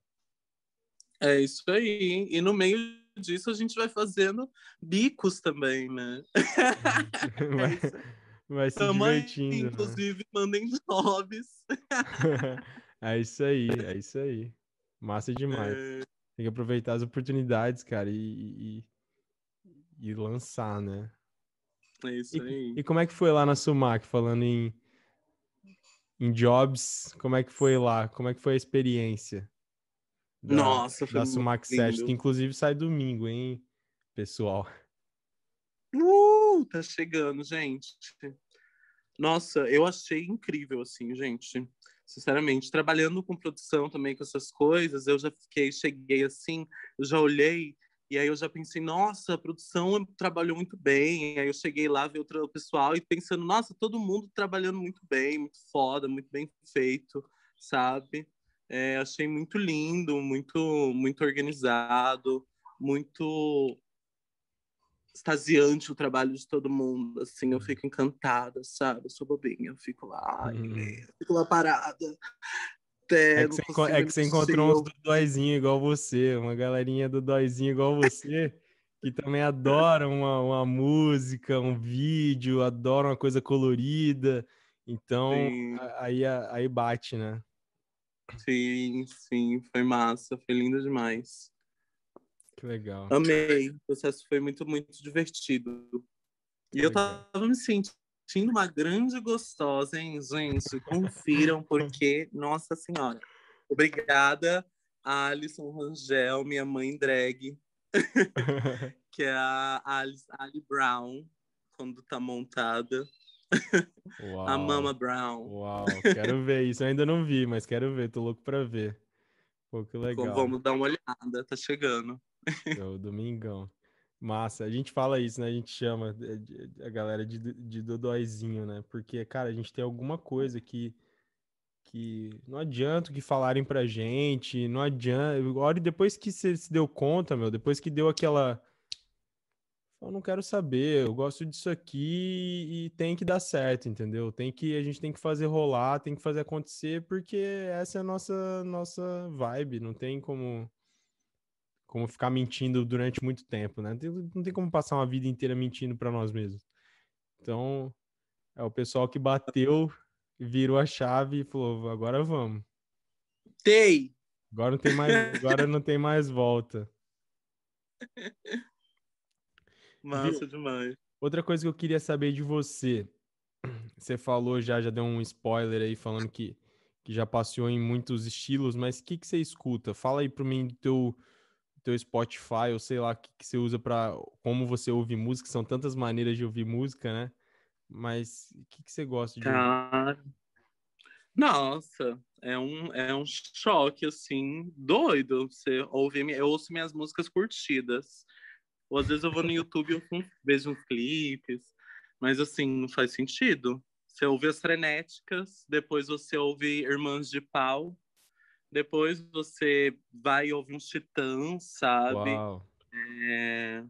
É isso aí. E no meio disso a gente vai fazendo bicos também, né? É vai, vai se divertindo. Né? Inclusive, né? mandem jobs. é isso aí, é isso aí. Massa demais. É... Tem que aproveitar as oportunidades, cara, e, e, e lançar, né? É isso aí. E, e, como é que foi lá na Sumac, falando em, em jobs, como é que foi lá? Como é que foi a experiência? Da, Nossa, foi Da Sumac 7, que inclusive sai domingo, hein, pessoal? Uh, tá chegando, gente. Nossa, eu achei incrível, assim, gente sinceramente. Trabalhando com produção também, com essas coisas, eu já fiquei, cheguei assim, eu já olhei e aí eu já pensei, nossa, a produção trabalhou muito bem. E aí eu cheguei lá ver o pessoal e pensando, nossa, todo mundo trabalhando muito bem, muito foda, muito bem feito, sabe? É, achei muito lindo, muito muito organizado, muito extasiante o trabalho de todo mundo, assim, eu hum. fico encantada, sabe? Eu sou bobinha, eu fico lá, uhum. eu fico lá parada. é que, você, é que você encontrou uns dodóizinho igual você, uma galerinha dodóizinho igual você, que também adora uma, uma música, um vídeo, adora uma coisa colorida. Então, aí, aí bate, né? Sim, sim, foi massa, foi lindo demais. Que legal. Amei. O processo foi muito, muito divertido. E eu tava me sentindo uma grande gostosa, hein, gente? Confiram, porque, nossa senhora. Obrigada, Alison Rangel, minha mãe drag, que é a Alice, Ali Brown, quando tá montada. Uau. A Mama Brown. Uau, quero ver isso. Eu ainda não vi, mas quero ver, tô louco pra ver. Pô, que legal. Então, vamos dar uma olhada, tá chegando. É o Domingão. Massa, a gente fala isso, né? A gente chama a galera de, de dodóizinho, né? Porque, cara, a gente tem alguma coisa que, que não adianta que falarem pra gente, não adianta. Olha, depois que você se deu conta, meu, depois que deu aquela. Eu não quero saber, eu gosto disso aqui e tem que dar certo, entendeu? Tem que a gente tem que fazer rolar, tem que fazer acontecer, porque essa é a nossa nossa vibe, não tem como como ficar mentindo durante muito tempo, né? Não tem como passar uma vida inteira mentindo para nós mesmos. Então, é o pessoal que bateu, virou a chave e falou: agora vamos. Tem. Agora não tem mais, agora não tem mais volta. Massa Viu? demais. Outra coisa que eu queria saber de você. Você falou já, já deu um spoiler aí falando que, que já passeou em muitos estilos, mas o que, que você escuta? Fala aí para mim do teu teu Spotify, ou sei lá, que, que você usa para como você ouve música, são tantas maneiras de ouvir música, né? Mas o que, que você gosta de ouvir? Nossa, é um, é um choque, assim, doido. Você ouvir, eu ouço minhas músicas curtidas. Ou às vezes eu vou no YouTube e vejo uns clipes. Mas assim, não faz sentido. Você ouve as frenéticas, depois você ouve Irmãs de Pau, depois você vai ouvir uns titãs, sabe? É...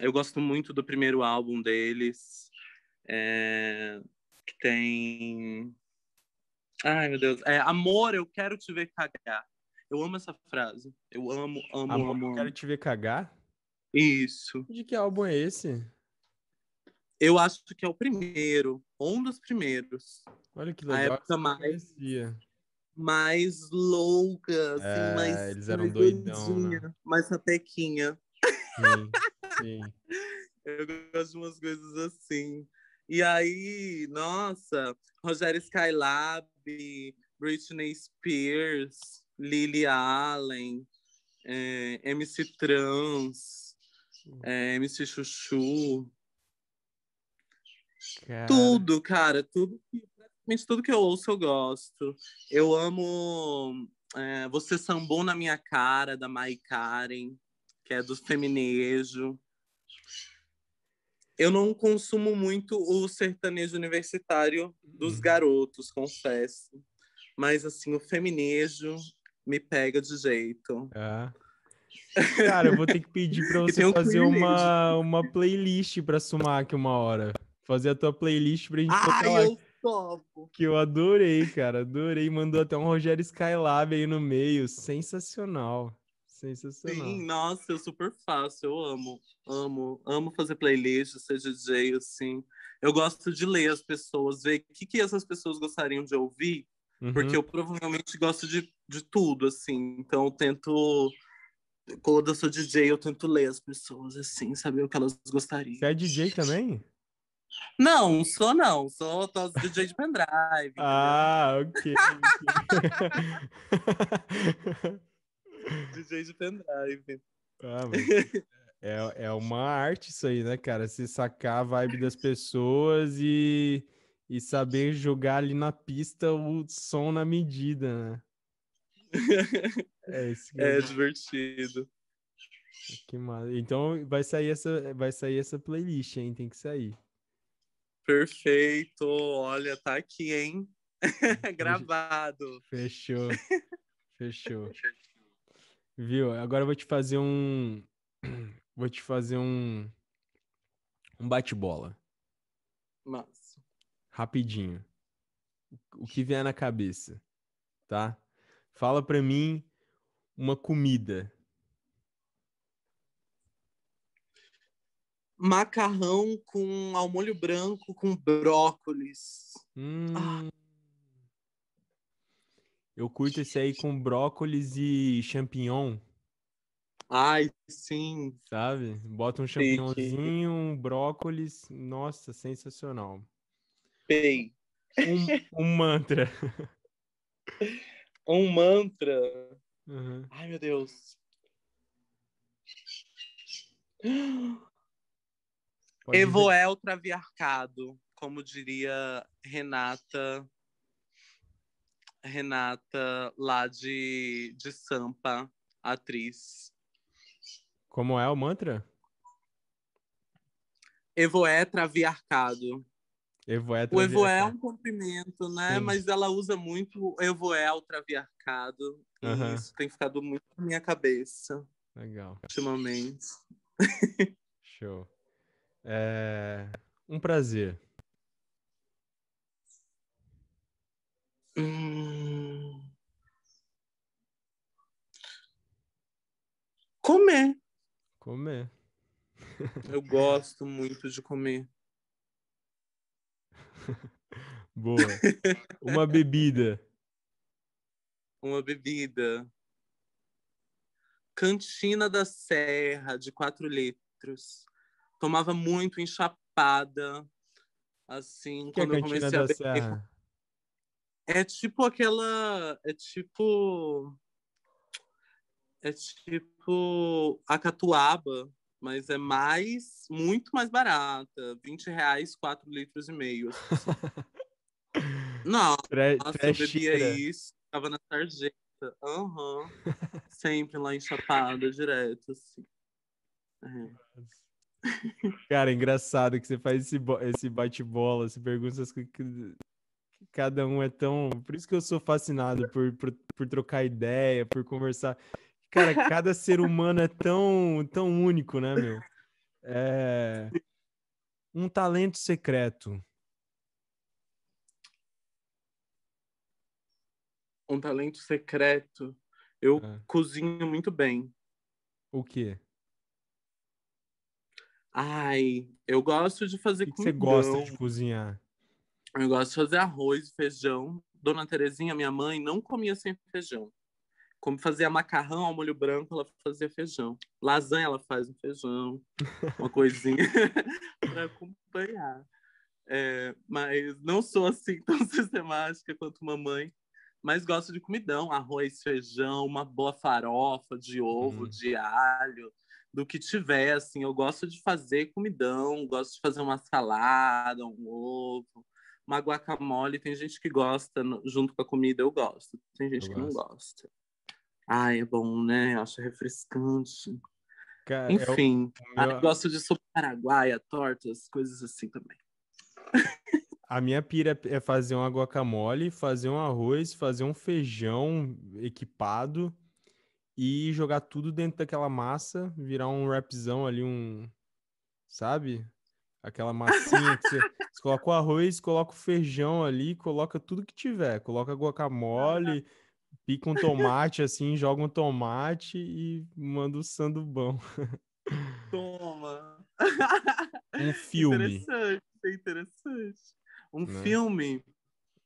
Eu gosto muito do primeiro álbum deles, é... que tem. Ai, meu Deus. É, Amor, eu quero te ver cagar. Eu amo essa frase. Eu amo, amo, Amor, amo. Eu quero te ver cagar? Isso. De que álbum é esse? Eu acho que é o primeiro, um dos primeiros. Olha que legal. A época mais. Conhecia mais louca, assim, é, mais. Eles eram mais doidão. né? Mais sapequinha. Sim, sim. Eu gosto de umas coisas assim. E aí, nossa, Rogério Skylab, Britney Spears, Lily Allen, é, MC Trans, hum. é, MC Chuchu. Cara. Tudo, cara, tudo que praticamente tudo que eu ouço eu gosto. Eu amo é, Você Sambou na Minha Cara, da Mai Karen, que é do Feminejo. Eu não consumo muito o sertanejo universitário dos uhum. garotos, confesso. Mas, assim, o feminejo me pega de jeito. É. Cara, eu vou ter que pedir pra você um fazer uma, uma playlist pra Sumac uma hora. Fazer a tua playlist pra gente falar. Ah, eu Topo. Que eu adorei, cara. Adorei. Mandou até um Rogério Skylab aí no meio. Sensacional. Sensacional. Sim, nossa, eu super faço. Eu amo. Amo. Amo fazer playlist, ser DJ, assim. Eu gosto de ler as pessoas, ver o que, que essas pessoas gostariam de ouvir. Uhum. Porque eu provavelmente gosto de, de tudo, assim. Então eu tento quando eu sou DJ, eu tento ler as pessoas, assim, saber o que elas gostariam. Você é DJ também? Não, sou não. Sou todos ah, DJ de pendrive. ah, ok. DJ de pendrive. Ah, É, é uma arte isso aí, né, cara? Se sacar a vibe das pessoas e, e saber jogar ali na pista o som na medida, né? É, isso é, é divertido. Que mal. Então vai sair essa vai sair essa playlist, hein? Tem que sair. Perfeito. Olha, tá aqui, hein? Gravado. Fechou. Fechou. Viu? Agora eu vou te fazer um. Vou te fazer um. Um bate-bola. Mas. Rapidinho. O que vier na cabeça, tá? Fala pra mim uma comida macarrão com ao molho branco com brócolis. Ah. Hum. Ah. Eu curto esse aí com brócolis e champignon. Ai, sim. Sabe? Bota um champignonzinho, um brócolis. Nossa, sensacional. Bem. Um, um mantra. um mantra. Uhum. Ai, meu Deus. Pode Evoel Traviarcado, como diria Renata Renata lá de, de Sampa, atriz. Como é o mantra? Evoé traviarcado. Evoé traviarcado. O Evoé é um comprimento, né? Sim. Mas ela usa muito Evoé ultraviarcado traviarcado. E isso tem ficado muito na minha cabeça. Legal. Ultimamente. Show. É um prazer. Hum... Comer. Comer. Eu gosto muito de comer. Boa. Uma bebida. Uma bebida. Cantina da Serra, de quatro litros tomava muito enchapada, assim, que quando é eu comecei a beber. É tipo aquela. É tipo. É tipo a catuaba, mas é mais, muito mais barata. 20 reais, 4 litros e meio. Não, assim. Tre nossa, eu bebia isso, estava na sarjeta. Aham. Uhum. Sempre lá enchapada, direto, assim. É. Cara, é engraçado que você faz esse, esse bate-bola, se pergunta que, que, cada um é tão. Por isso que eu sou fascinado por, por, por trocar ideia, por conversar. Cara, cada ser humano é tão, tão único, né, meu? É... Um talento secreto. Um talento secreto. Eu é. cozinho muito bem. O quê? Ai, eu gosto de fazer comida. Você gosta de cozinhar? Eu gosto de fazer arroz, feijão. Dona Terezinha, minha mãe, não comia sem feijão. Como fazia macarrão ao molho branco, ela fazia feijão. Lasanha, ela faz um feijão, uma coisinha para acompanhar. É, mas não sou assim tão sistemática quanto mamãe, mas gosto de comidão, arroz, feijão, uma boa farofa de ovo, hum. de alho do que tiver, assim. Eu gosto de fazer comidão, gosto de fazer uma salada, um ovo, uma guacamole. Tem gente que gosta junto com a comida, eu gosto. Tem gente eu que gosto. não gosta. Ai, é bom, né? Eu acho refrescante. Cara, é Enfim, eu, ah, meu... gosto de sopa paraguaia, tortas, coisas assim também. A minha pira é, é fazer uma guacamole, fazer um arroz, fazer um feijão equipado e jogar tudo dentro daquela massa, virar um rapzão ali, um. Sabe? Aquela massinha que você, você coloca o arroz, coloca o feijão ali, coloca tudo que tiver. Coloca guacamole, pica um tomate assim, joga um tomate e manda o sandubão. Toma! Um filme. Interessante, interessante. Um né? filme.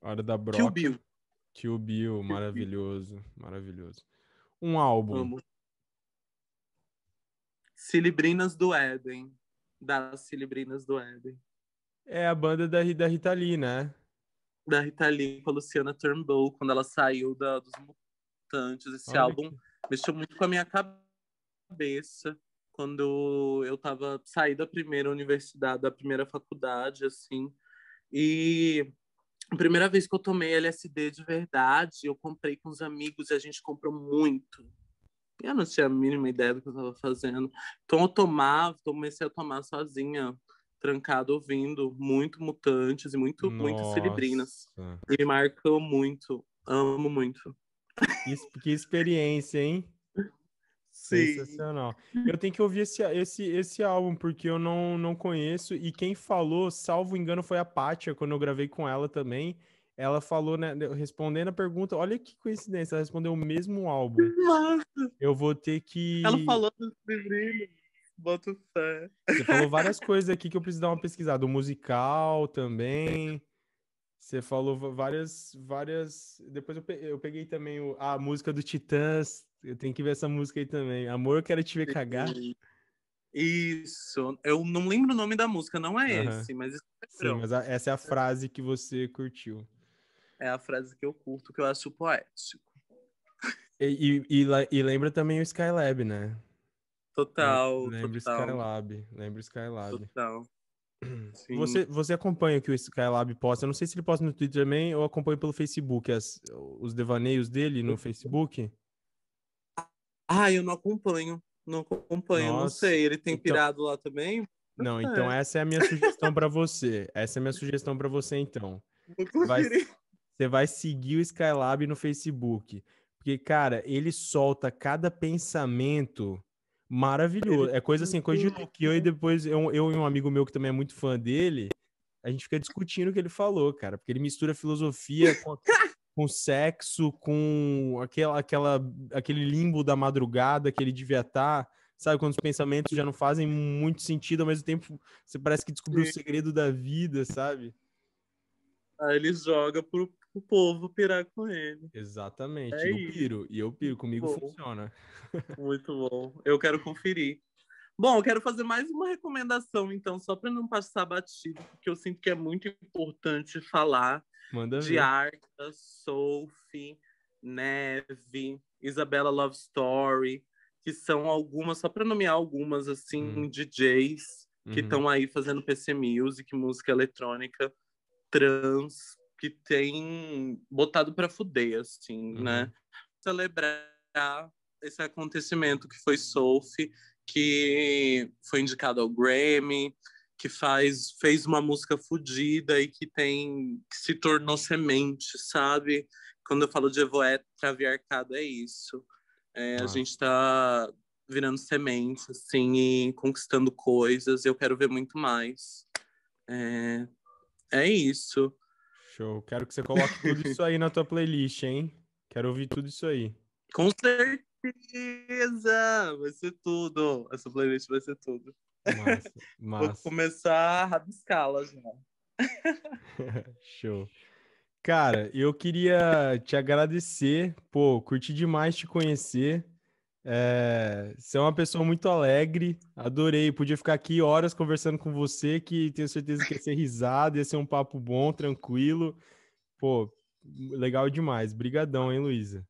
Hora da broca. Kill Bill. Kill Bill, maravilhoso, maravilhoso um álbum? Amo. Cilibrinas do Éden. Das Cilibrinas do Éden. É a banda da, da Rita Lee, né? Da Rita Lee com a Luciana Turnbull, quando ela saiu da, dos Mutantes. Esse Olha álbum que... mexeu muito com a minha cabeça. Quando eu tava saindo da primeira universidade, da primeira faculdade, assim. E a primeira vez que eu tomei LSD de verdade, eu comprei com os amigos e a gente comprou muito. Eu não tinha a mínima ideia do que eu estava fazendo. Então eu tomava, então, comecei a tomar sozinha, trancado, ouvindo muito mutantes e muito, Nossa. muito celebrinas. E me marcou muito. Amo muito. Que, que experiência, hein? Sim. Sensacional. Eu tenho que ouvir esse, esse, esse álbum, porque eu não, não conheço. E quem falou, salvo engano, foi a Pátia, quando eu gravei com ela também. Ela falou, né, respondendo a pergunta, olha que coincidência, ela respondeu o mesmo álbum. Nossa. Eu vou ter que. Ela falou dos livrinhos. Boto fé. Você falou várias coisas aqui que eu preciso dar uma pesquisada. O musical também. Você falou várias, várias. Depois eu peguei também o... a música do Titãs eu tenho que ver essa música aí também. Amor, eu quero te ver cagar. Isso. Eu não lembro o nome da música, não é esse, mas, é Sim, mas a, essa é a frase que você curtiu. É a frase que eu curto, que eu acho poético. E, e, e, e lembra também o Skylab, né? Total. Lembra o Skylab. Lembra Skylab. Total. Sim. Você, você acompanha o que o Skylab posta? Eu não sei se ele posta no Twitter também ou acompanha pelo Facebook as, os devaneios dele no uhum. Facebook. Ah, eu não acompanho. Não acompanho, Nossa. não sei. Ele tem então... pirado lá também? Não, então é. essa é a minha sugestão para você. Essa é a minha sugestão para você, então. Vai, você vai seguir o Skylab no Facebook. Porque, cara, ele solta cada pensamento maravilhoso. É coisa assim, coisa de que uhum. Eu e depois, eu, eu e um amigo meu que também é muito fã dele, a gente fica discutindo o que ele falou, cara. Porque ele mistura filosofia com, com sexo, com aquela, aquela, aquele limbo da madrugada que ele devia estar. Tá, sabe, quando os pensamentos já não fazem muito sentido, ao mesmo tempo você parece que descobriu Sim. o segredo da vida, sabe? Aí ele joga pro, pro povo pirar com ele. Exatamente. É eu isso. piro, e eu piro, comigo funciona. Muito bom. Eu quero conferir. Bom, eu quero fazer mais uma recomendação, então, só para não passar batido, porque eu sinto que é muito importante falar Manda Diarca, Sophie, Neve, Isabella Love Story, que são algumas, só para nomear algumas, assim, hum. DJs que estão uhum. aí fazendo PC Music, música eletrônica, trans, que tem botado para fuder, assim, uhum. né? Celebrar esse acontecimento que foi Sophie, que foi indicado ao Grammy, que faz fez uma música fodida e que tem que se tornou semente, sabe? Quando eu falo de evoé traviarcado é isso. É, ah. A gente está virando semente, assim, e conquistando coisas. Eu quero ver muito mais. É, é isso. Show. Quero que você coloque tudo isso aí na tua playlist, hein? Quero ouvir tudo isso aí. Com certeza! Vai ser tudo. Essa playlist vai ser tudo. Massa, massa. Vou começar a rabiscá-las já. Né? Show. Cara, eu queria te agradecer, pô, curti demais te conhecer. É, você é uma pessoa muito alegre, adorei. Podia ficar aqui horas conversando com você, que tenho certeza que ia ser risada, ia ser um papo bom, tranquilo. Pô, legal demais. Brigadão, hein, Luísa?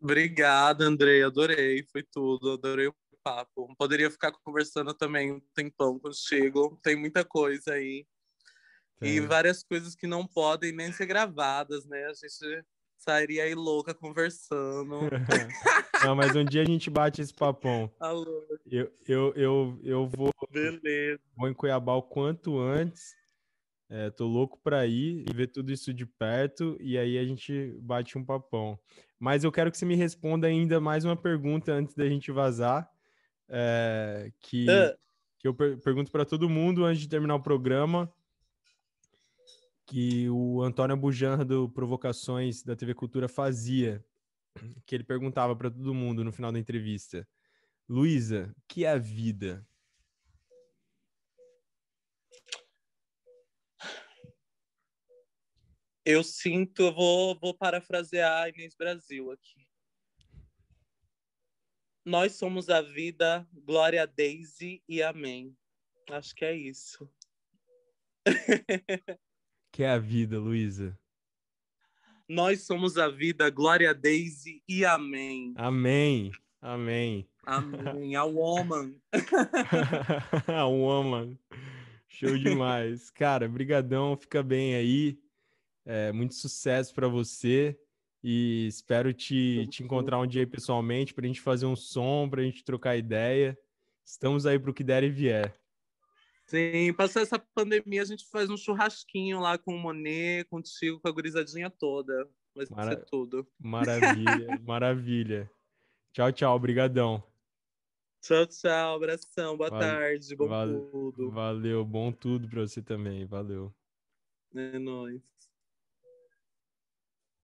Obrigado, Andrei, adorei, foi tudo, adorei o papo. Poderia ficar conversando também um tempão contigo. Tem muita coisa aí. Tem. E várias coisas que não podem nem ser gravadas, né? A gente sairia aí louca conversando. não, mas um dia a gente bate esse papão. Alô. Eu, eu, eu, eu vou. Beleza. Vou em Cuiabá o quanto antes. É, tô louco para ir e ver tudo isso de perto e aí a gente bate um papão. Mas eu quero que você me responda ainda mais uma pergunta antes da gente vazar, é, que, uh. que eu per pergunto para todo mundo antes de terminar o programa, que o Antônio Bujanra do Provocações da TV Cultura fazia, que ele perguntava para todo mundo no final da entrevista. Luísa, o que é a vida? Eu sinto, eu vou, vou parafrasear a Inês Brasil aqui. Nós somos a vida, glória a Daisy e amém. Acho que é isso. que é a vida, Luísa? Nós somos a vida, glória a Daisy e amém. Amém, amém. Amém, a woman. a woman. Show demais. Cara, brigadão, fica bem aí. É, muito sucesso para você. E espero te, te encontrar um dia pessoalmente para a gente fazer um som, para a gente trocar ideia. Estamos aí para o que der e vier. Sim, passar essa pandemia, a gente faz um churrasquinho lá com o Monet, contigo, com a gurizadinha toda. Vai Mara... ser tudo. Maravilha, maravilha. Tchau, tchau. Obrigadão. Tchau, tchau. Abração. Boa vale... tarde. Bom vale... tudo. Valeu. Bom tudo para você também. Valeu. É nóis.